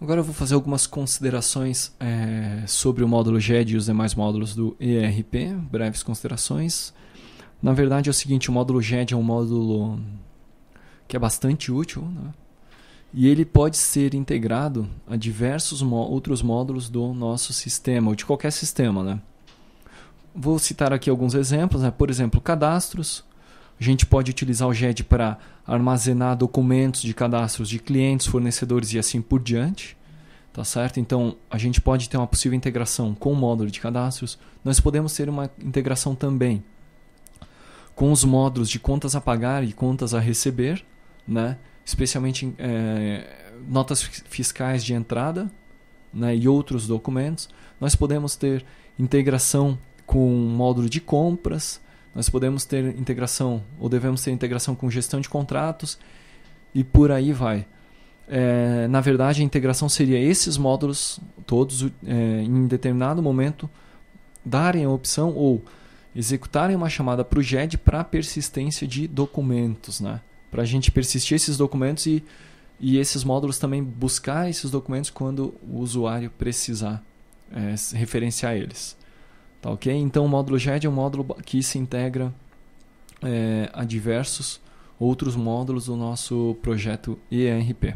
Agora eu vou fazer algumas considerações é, sobre o módulo GED e os demais módulos do ERP, breves considerações. Na verdade é o seguinte, o módulo GED é um módulo que é bastante útil, né? e ele pode ser integrado a diversos outros módulos do nosso sistema, ou de qualquer sistema. Né? Vou citar aqui alguns exemplos, né? por exemplo, cadastros, a gente pode utilizar o GED para armazenar documentos de cadastros de clientes, fornecedores e assim por diante. Tá certo? Então, a gente pode ter uma possível integração com o módulo de cadastros. Nós podemos ter uma integração também com os módulos de contas a pagar e contas a receber, né? especialmente é, notas fiscais de entrada né? e outros documentos. Nós podemos ter integração com o módulo de compras, nós podemos ter integração ou devemos ter integração com gestão de contratos e por aí vai. É, na verdade, a integração seria esses módulos todos é, em determinado momento darem a opção ou executarem uma chamada para o GED para persistência de documentos, né? Para a gente persistir esses documentos e, e esses módulos também buscar esses documentos quando o usuário precisar é, referenciar eles. Tá ok? Então o módulo GED é um módulo que se integra é, a diversos outros módulos do nosso projeto ERP.